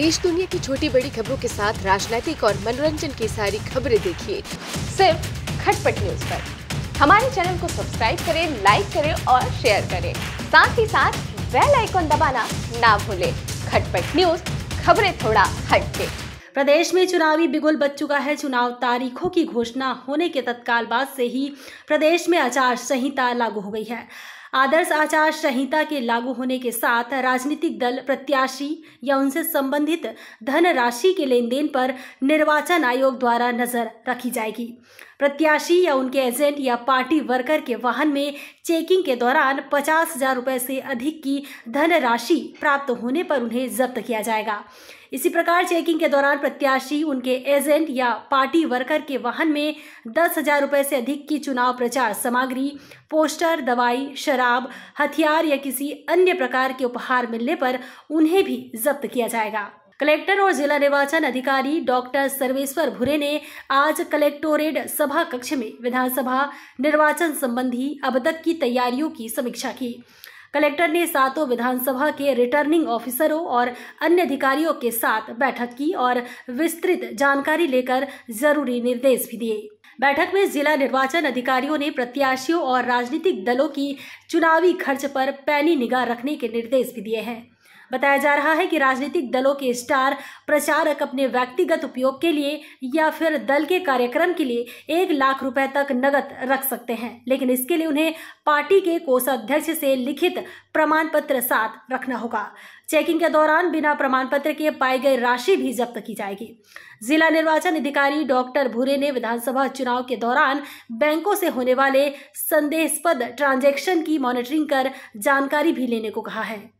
देश दुनिया की छोटी बड़ी खबरों के साथ राजनीतिक और मनोरंजन की सारी खबरें देखिए सिर्फ खटपट न्यूज पर हमारे चैनल को सब्सक्राइब करें लाइक करें और शेयर करें साथ ही साथ बेल आइकन दबाना ना भूलें खटपट न्यूज खबरें थोड़ा हटके प्रदेश में चुनावी बिगुल बच चुका है चुनाव तारीखों की घोषणा होने के तत्काल बाद से ही प्रदेश में आचार संहिता लागू हो गई है आदर्श आचार संहिता के लागू होने के साथ राजनीतिक दल प्रत्याशी या उनसे संबंधित धनराशि के लेन देन पर निर्वाचन आयोग द्वारा नजर रखी जाएगी प्रत्याशी या उनके एजेंट या पार्टी वर्कर के वाहन में चेकिंग के दौरान पचास हजार रुपए से अधिक की धनराशि प्राप्त होने पर उन्हें जब्त किया जाएगा इसी प्रकार चेकिंग के दौरान प्रत्याशी उनके एजेंट या पार्टी वर्कर के वाहन में दस हजार रुपए से अधिक की चुनाव प्रचार सामग्री पोस्टर दवाई शराब हथियार या किसी अन्य प्रकार के उपहार मिलने पर उन्हें भी जब्त किया जाएगा कलेक्टर और जिला निर्वाचन अधिकारी डॉक्टर सर्वेश्वर भुरे ने आज कलेक्टोरेट सभा कक्ष में विधानसभा निर्वाचन संबंधी अब तक की तैयारियों की समीक्षा की कलेक्टर ने सातों विधानसभा के रिटर्निंग ऑफिसरों और अन्य अधिकारियों के साथ बैठक की और विस्तृत जानकारी लेकर जरूरी निर्देश भी दिए बैठक में जिला निर्वाचन अधिकारियों ने प्रत्याशियों और राजनीतिक दलों की चुनावी खर्च पर पैनी निगाह रखने के निर्देश भी दिए हैं बताया जा रहा है कि राजनीतिक दलों के स्टार प्रचारक अपने व्यक्तिगत उपयोग के लिए या फिर दल के कार्यक्रम के लिए एक लाख रुपए तक नगद रख सकते हैं लेकिन इसके लिए उन्हें पार्टी के कोषाध्यक्ष से लिखित प्रमाण पत्र साथ रखना होगा चेकिंग के दौरान बिना प्रमाण पत्र के पाए गए राशि भी जब्त की जाएगी जिला निर्वाचन अधिकारी डॉक्टर भूरे ने विधानसभा चुनाव के दौरान बैंकों से होने वाले संदेहस्पद ट्रांजैक्शन की मॉनिटरिंग कर जानकारी भी लेने को कहा है